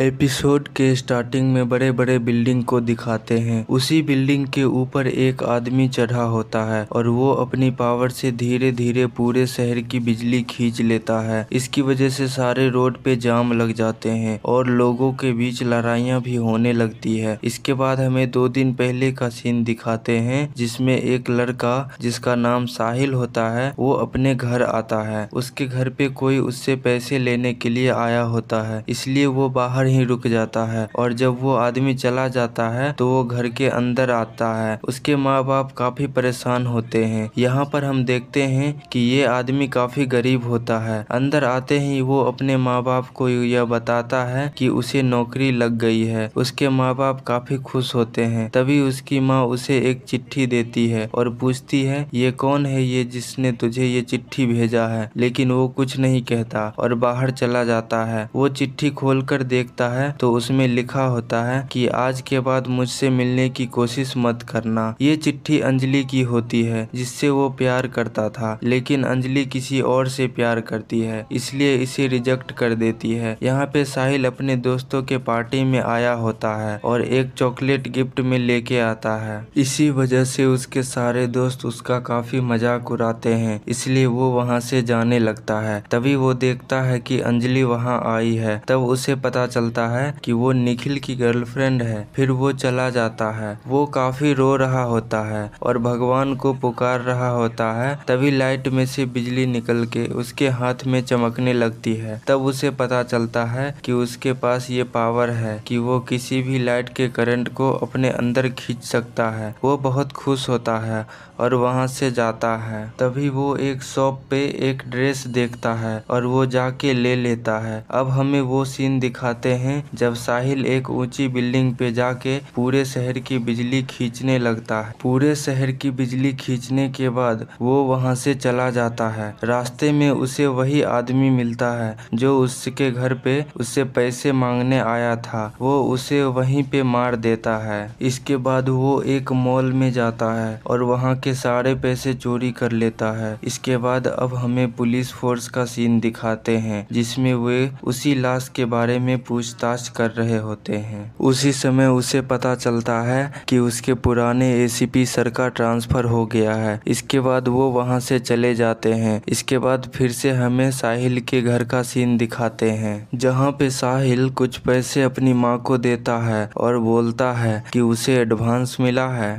Episode के starting में बड़े बड़े बिल्डिंग को दिखाते हैं उसी बिल्डिंग के ऊपर एक आदमी चढ़ा होता है और वो अपनी पावर से धीरे धीरे पूरे शहर की बिजली खींच लेता है इसकी वजह से सारे रोड पे जाम लग जाते हैं और लोगों के बीच लड़ाइयाँ भी होने लगती है इसके बाद हमें दो दिन पहले का सीन दिखाते हैं जिसमे एक लड़का जिसका नाम साहिल होता है वो अपने घर आता है उसके घर पे कोई उससे पैसे लेने के लिए आया होता है इसलिए वो बाहर बाहर ही रुक जाता है और जब वो आदमी चला जाता है तो वो घर के अंदर आता है उसके माँ बाप काफी परेशान होते हैं यहाँ पर हम देखते हैं कि ये आदमी काफी गरीब होता है अंदर आते ही वो अपने माँ बाप को यह बताता है कि उसे नौकरी लग गई है उसके माँ बाप काफी खुश होते हैं तभी उसकी माँ उसे एक चिट्ठी देती है और पूछती है ये कौन है ये जिसने तुझे ये चिट्ठी भेजा है लेकिन वो कुछ नहीं कहता और बाहर चला जाता है वो चिट्ठी खोल देख दिखता है तो उसमें लिखा होता है कि आज के बाद मुझसे मिलने की कोशिश मत करना ये चिट्ठी अंजलि की होती है जिससे वो प्यार करता था लेकिन अंजलि किसी और से प्यार करती है इसलिए इसे रिजेक्ट कर देती है यहाँ पे साहिल अपने दोस्तों के पार्टी में आया होता है और एक चॉकलेट गिफ्ट में लेके आता है इसी वजह से उसके सारे दोस्त उसका काफी मजाक उड़ाते हैं इसलिए वो वहाँ से जाने लगता है तभी वो देखता है कि अंजलि वहाँ आई है तब उसे पता चल चलता है कि वो निखिल की गर्लफ्रेंड है फिर वो चला जाता है वो काफी रो रहा होता है और भगवान को पुकार रहा होता है तभी लाइट में से बिजली निकल के उसके हाथ में चमकने लगती है तब उसे पता चलता है कि उसके पास ये पावर है कि वो किसी भी लाइट के करंट को अपने अंदर खींच सकता है वो बहुत खुश होता है और वहाँ से जाता है तभी वो एक शॉप पे एक ड्रेस देखता है और वो जाके ले लेता है अब हमें वो सीन दिखाते हैं जब साहिल एक ऊंची बिल्डिंग पे जाके पूरे शहर की बिजली खींचने लगता है पूरे शहर की बिजली खींचने के बाद वो वहाँ से चला जाता है रास्ते में उसे वही आदमी मिलता है जो उसके घर पे उससे पैसे मांगने आया था वो उसे वहीं पे मार देता है इसके बाद वो एक मॉल में जाता है और वहाँ के सारे पैसे चोरी कर लेता है इसके बाद अब हमें पुलिस फोर्स का सीन दिखाते हैं जिसमें वे उसी लाश के बारे में पूछ पूछताछ कर रहे होते हैं उसी समय उसे पता चलता है कि उसके पुराने एसीपी सर का ट्रांसफर हो गया है इसके बाद वो वहाँ से चले जाते हैं इसके बाद फिर से हमें साहिल के घर का सीन दिखाते हैं जहाँ पे साहिल कुछ पैसे अपनी माँ को देता है और बोलता है कि उसे एडवांस मिला है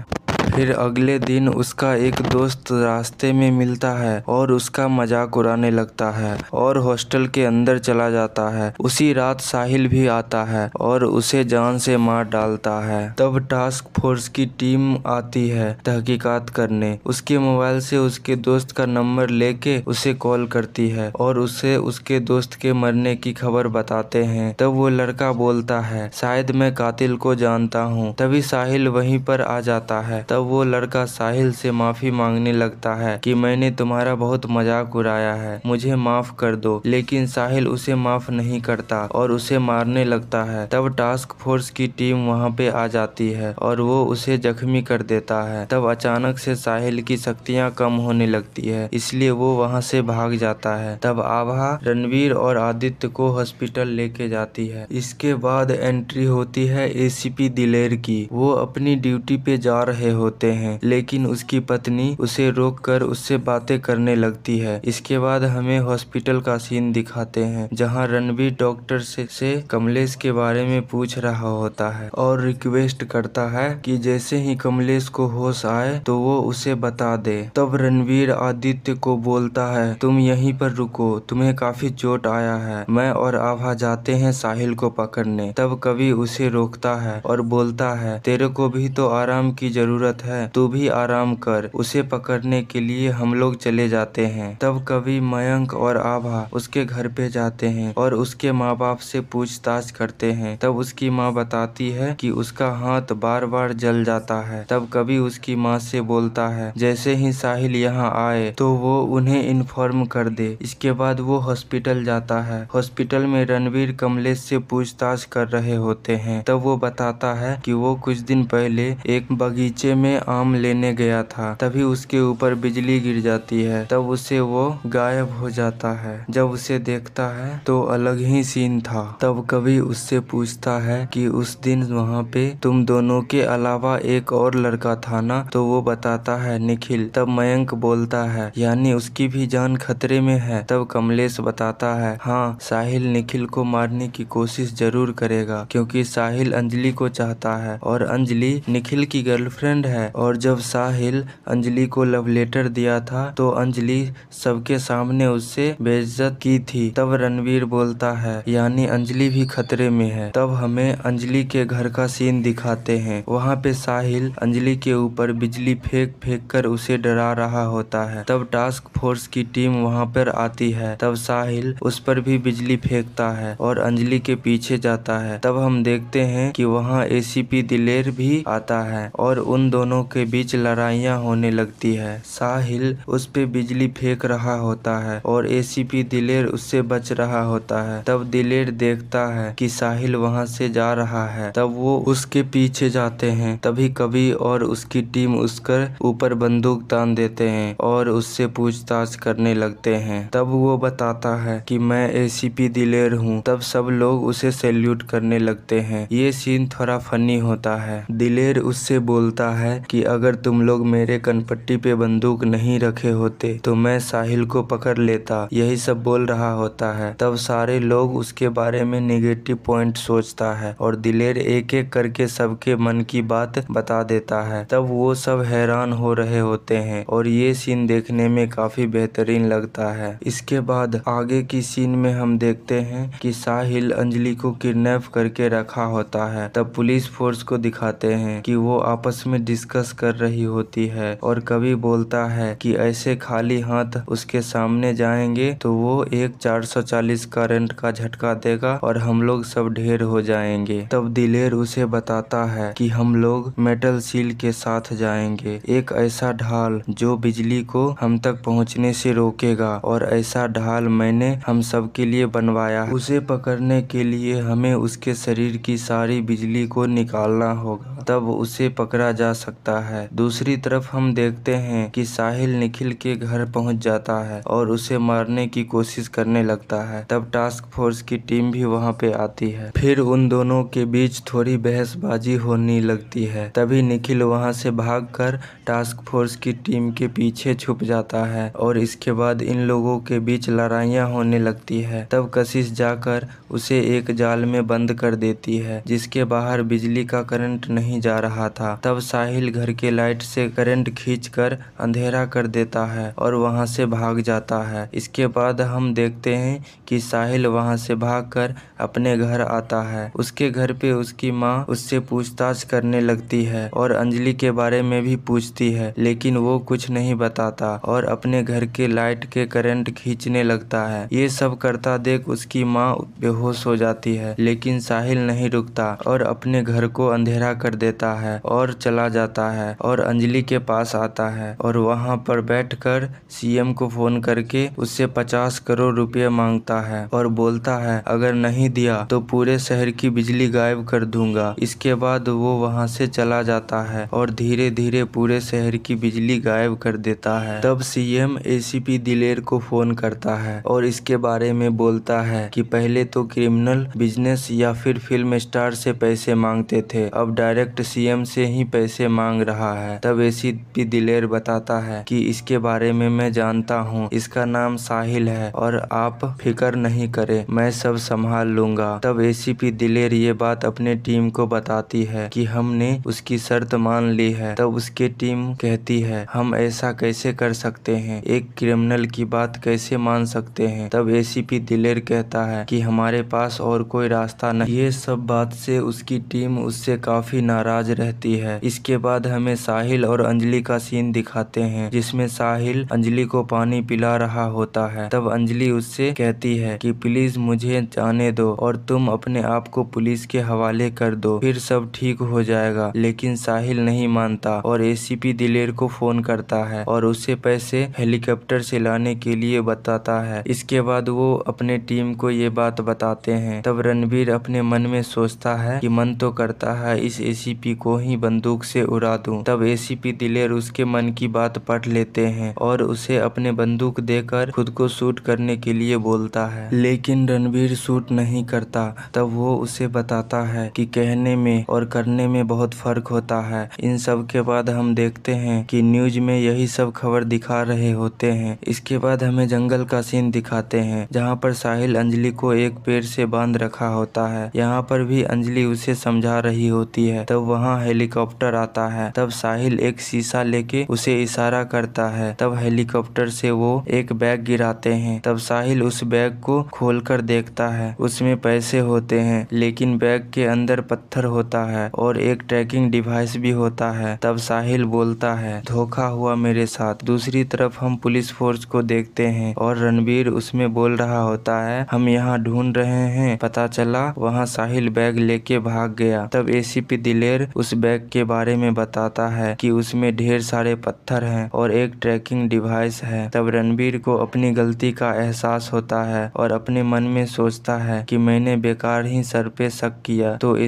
फिर अगले दिन उसका एक दोस्त रास्ते में मिलता है और उसका मजाक उड़ाने लगता है और हॉस्टल के अंदर चला जाता है उसी रात साहिल भी आता है और उसे जान से मार डालता है तब टास्क फोर्स की टीम आती है तहकीकात करने उसके मोबाइल से उसके दोस्त का नंबर लेके उसे कॉल करती है और उसे उसके दोस्त के मरने की खबर बताते हैं तब वो लड़का बोलता है शायद मैं कातिल को जानता हूँ तभी साहिल वहीं पर आ जाता है तब वो लड़का साहिल से माफी मांगने लगता है कि मैंने तुम्हारा बहुत मजाक उड़ाया है मुझे माफ कर दो लेकिन साहिल उसे माफ नहीं करता और उसे मारने लगता है तब टास्क फोर्स की टीम वहाँ पे आ जाती है और वो उसे जख्मी कर देता है तब अचानक से साहिल की शक्तियाँ कम होने लगती है इसलिए वो वहाँ से भाग जाता है तब आभा रणवीर और आदित्य को हॉस्पिटल लेके जाती है इसके बाद एंट्री होती है एसीपी दिलेर की वो अपनी ड्यूटी पे जा रहे हो होते हैं लेकिन उसकी पत्नी उसे रोककर उससे बातें करने लगती है इसके बाद हमें हॉस्पिटल का सीन दिखाते हैं जहां रणवीर डॉक्टर से, से कमलेश के बारे में पूछ रहा होता है और रिक्वेस्ट करता है कि जैसे ही कमलेश को होश आए तो वो उसे बता दे तब रणवीर आदित्य को बोलता है तुम यहीं पर रुको तुम्हें काफी चोट आया है मैं और आभा जाते हैं साहिल को पकड़ने तब कवि उसे रोकता है और बोलता है तेरे को भी तो आराम की जरूरत जरूरत है तू भी आराम कर उसे पकड़ने के लिए हम लोग चले जाते हैं तब कभी मयंक और आभा उसके घर पे जाते हैं और उसके माँ बाप से पूछताछ करते हैं तब उसकी माँ बताती है कि उसका हाथ बार बार जल जाता है तब कभी उसकी माँ से बोलता है जैसे ही साहिल यहाँ आए तो वो उन्हें इन्फॉर्म कर दे इसके बाद वो हॉस्पिटल जाता है हॉस्पिटल में रणवीर कमलेश से पूछताछ कर रहे होते हैं तब वो बताता है कि वो कुछ दिन पहले एक बगीचे में में आम लेने गया था तभी उसके ऊपर बिजली गिर जाती है तब उसे वो गायब हो जाता है जब उसे देखता है तो अलग ही सीन था तब कभी उससे पूछता है कि उस दिन वहाँ पे तुम दोनों के अलावा एक और लड़का था ना तो वो बताता है निखिल तब मयंक बोलता है यानी उसकी भी जान खतरे में है तब कमलेश बताता है हाँ साहिल निखिल को मारने की कोशिश जरूर करेगा क्योंकि साहिल अंजलि को चाहता है और अंजलि निखिल की गर्लफ्रेंड है हैं और जब साहिल अंजलि को लव लेटर दिया था तो अंजलि सबके सामने उससे बेइज्जत की थी तब रणवीर बोलता है यानी अंजलि भी खतरे में है तब हमें अंजलि के घर का सीन दिखाते हैं वहाँ पे साहिल अंजलि के ऊपर बिजली फेंक फेंक कर उसे डरा रहा होता है तब टास्क फोर्स की टीम वहाँ पर आती है तब साहिल उस पर भी बिजली फेंकता है और अंजलि के पीछे जाता है तब हम देखते हैं कि वहाँ एसीपी दिलेर भी आता है और उन दोनों दोनों के बीच लड़ाइयाँ होने लगती है साहिल उसपे बिजली फेंक रहा होता है और एसीपी दिलेर उससे बच रहा होता है तब दिलेर देखता है कि साहिल वहाँ से जा रहा है तब वो उसके पीछे जाते हैं तभी कवि और उसकी टीम उसके ऊपर बंदूक तान देते हैं और उससे पूछताछ करने लगते हैं तब वो बताता है कि मैं एसीपी दिलेर हूँ तब सब लोग उसे सैल्यूट करने लगते हैं ये सीन थोड़ा फनी होता है दिलेर उससे बोलता है है कि अगर तुम लोग मेरे कनपट्टी पे बंदूक नहीं रखे होते तो मैं साहिल को पकड़ लेता यही सब बोल रहा होता है तब सारे लोग उसके बारे में निगेटिव पॉइंट सोचता है और दिलेर एक एक करके सबके मन की बात बता देता है तब वो सब हैरान हो रहे होते हैं और ये सीन देखने में काफी बेहतरीन लगता है इसके बाद आगे की सीन में हम देखते हैं कि साहिल अंजलि को किडनैप करके रखा होता है तब पुलिस फोर्स को दिखाते हैं कि वो आपस में डिस डिस्कस कर रही होती है और कवि बोलता है कि ऐसे खाली हाथ उसके सामने जाएंगे तो वो एक 440 करंट का झटका देगा और हम लोग सब ढेर हो जाएंगे तब दिलेर उसे बताता है कि हम लोग मेटल सील के साथ जाएंगे एक ऐसा ढाल जो बिजली को हम तक पहुंचने से रोकेगा और ऐसा ढाल मैंने हम सब के लिए बनवाया उसे पकड़ने के लिए हमें उसके शरीर की सारी बिजली को निकालना होगा तब उसे पकड़ा जा सकता सकता है दूसरी तरफ हम देखते हैं कि साहिल निखिल के घर पहुंच जाता है और उसे मारने की कोशिश करने लगता है तब टास्क फोर्स की टीम भी वहां पे आती है फिर उन दोनों के बीच थोड़ी बहसबाजी होने लगती है तभी निखिल वहां से कर टास्क फोर्स की टीम के पीछे छुप जाता है और इसके बाद इन लोगों के बीच लड़ाइयाँ होने लगती है तब कशिश जाकर उसे एक जाल में बंद कर देती है जिसके बाहर बिजली का करंट नहीं जा रहा था तब साहिल साहिल घर के लाइट से करंट खींच कर अंधेरा कर देता है और वहां से भाग जाता है इसके बाद हम देखते हैं कि साहिल वहां से भागकर अपने घर आता है उसके घर पे उसकी माँ उससे पूछताछ करने लगती है और अंजलि के बारे में भी पूछती है लेकिन वो कुछ नहीं बताता और अपने घर के लाइट के करंट खींचने लगता है ये सब करता देख उसकी माँ बेहोश हो जाती है लेकिन साहिल नहीं रुकता और अपने घर को अंधेरा कर देता है और चला जाता जाता है और अंजलि के पास आता है और वहाँ पर बैठकर सीएम को फोन करके उससे पचास करोड़ रुपये मांगता है और बोलता है अगर नहीं दिया तो पूरे शहर की बिजली गायब कर दूंगा इसके बाद वो वहाँ से चला जाता है और धीरे धीरे पूरे शहर की बिजली गायब कर देता है तब सीएम एसीपी दिलेर को फोन करता है और इसके बारे में बोलता है कि पहले तो क्रिमिनल बिजनेस या फिर फिल्म स्टार से पैसे मांगते थे अब डायरेक्ट सीएम से ही पैसे मांग रहा है तब एसी भी दिलेर बताता है कि इसके बारे में मैं जानता हूँ इसका नाम साहिल है और आप फिक्र नहीं करें मैं सब संभाल लूंगा तब एसीपी दिलेर ये बात अपने टीम को बताती है कि हमने उसकी शर्त मान ली है तब उसकी टीम कहती है हम ऐसा कैसे कर सकते हैं एक क्रिमिनल की बात कैसे मान सकते हैं तब एसीपी दिलेर कहता है कि हमारे पास और कोई रास्ता नहीं ये सब बात से उसकी टीम उससे काफी नाराज रहती है इसके बाद हमें साहिल और अंजलि का सीन दिखाते हैं जिसमें साहिल अंजलि को पानी पिला रहा होता है तब अंजलि उससे कहती है कि प्लीज मुझे जाने दो और तुम अपने आप को पुलिस के हवाले कर दो फिर सब ठीक हो जाएगा लेकिन साहिल नहीं मानता और एसीपी दिलेर को फोन करता है और उसे पैसे हेलीकॉप्टर से लाने के लिए बताता है इसके बाद वो अपने टीम को ये बात बताते हैं तब रणबीर अपने मन में सोचता है कि मन तो करता है इस एसीपी को ही बंदूक से उड़ा दूं। तब एसीपी दिलेर उसके मन की बात पढ़ लेते हैं और उसे अपने बंदूक देकर खुद को शूट करने के लिए बोलता है लेकिन रणवीर शूट नहीं करता तब वो उसे बताता है कि कहने में और करने में बहुत फर्क होता है इन सब के बाद हम देखते हैं कि न्यूज में यही सब खबर दिखा रहे होते हैं इसके बाद हमें जंगल का सीन दिखाते हैं जहाँ पर साहिल अंजलि को एक पेड़ से बांध रखा होता है यहाँ पर भी अंजलि उसे समझा रही होती है तब वहाँ हेलीकॉप्टर आता करता है तब साहिल एक शीशा लेके उसे इशारा करता है तब हेलीकॉप्टर से वो एक बैग गिराते हैं तब साहिल उस बैग को खोलकर देखता है उसमें पैसे होते हैं लेकिन बैग के अंदर पत्थर होता है और एक ट्रैकिंग डिवाइस भी होता है तब साहिल बोलता है धोखा हुआ मेरे साथ दूसरी तरफ हम पुलिस फोर्स को देखते हैं और रणबीर उसमें बोल रहा होता है हम यहाँ ढूंढ रहे हैं पता चला वहाँ साहिल बैग लेके भाग गया तब एसीपी दिलेर उस बैग के बारे में बताता है कि उसमें ढेर सारे पत्थर हैं और एक ट्रैकिंग डिवाइस है तब रणबीर को अपनी गलती का एहसास होता है और अपने मन में सोचता है कि मैंने बेकार ही सर पे शक किया तो ए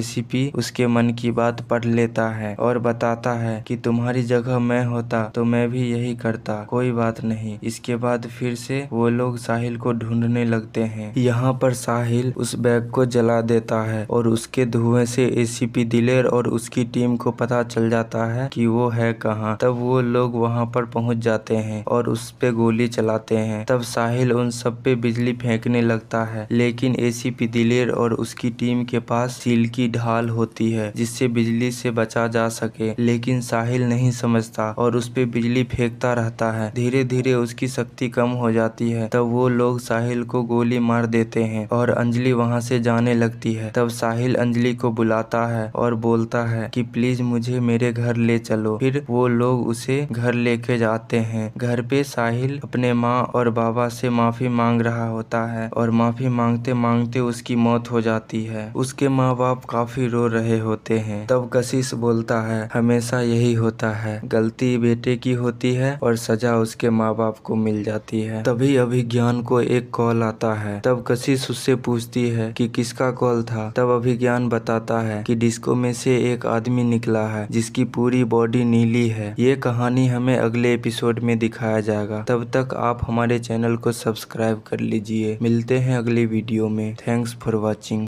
उसके मन की बात पढ़ लेता है और बताता है कि तुम्हारी जगह मैं होता तो मैं भी यही करता कोई बात नहीं इसके बाद फिर से वो लोग साहिल को ढूंढने लगते हैं यहाँ पर साहिल उस बैग को जला देता है और उसके धुएं से एसीपी दिलेर और उसकी टीम को पता चल जाता जाता है कि वो है कहाँ तब वो लोग वहाँ पर पहुँच जाते हैं और उस पे गोली चलाते हैं तब साहिल उन सब पे बिजली फेंकने लगता है लेकिन पी दिलेर और उसकी टीम के पास सील की ढाल होती है जिससे बिजली से बचा जा सके लेकिन साहिल नहीं समझता और उस पे बिजली फेंकता रहता है धीरे धीरे उसकी शक्ति कम हो जाती है तब वो लोग साहिल को गोली मार देते हैं और अंजलि वहाँ से जाने लगती है तब साहिल अंजलि को बुलाता है और बोलता है कि प्लीज मुझे मेरे मेरे घर ले चलो फिर वो लोग उसे घर लेके जाते हैं घर पे साहिल अपने माँ और बाबा से माफी मांग रहा होता है और माफी मांगते मांगते उसकी मौत हो जाती है उसके माँ बाप काफी रो रहे होते हैं तब कशिश बोलता है हमेशा यही होता है गलती बेटे की होती है और सजा उसके माँ बाप को मिल जाती है तभी अभिज्ञान को एक कॉल आता है तब कशिश उससे पूछती है कि किसका कॉल था तब अभिज्ञान बताता है कि डिस्को में से एक आदमी निकला है जिस जिसकी पूरी बॉडी नीली है ये कहानी हमें अगले एपिसोड में दिखाया जाएगा तब तक आप हमारे चैनल को सब्सक्राइब कर लीजिए मिलते हैं अगली वीडियो में थैंक्स फॉर वॉचिंग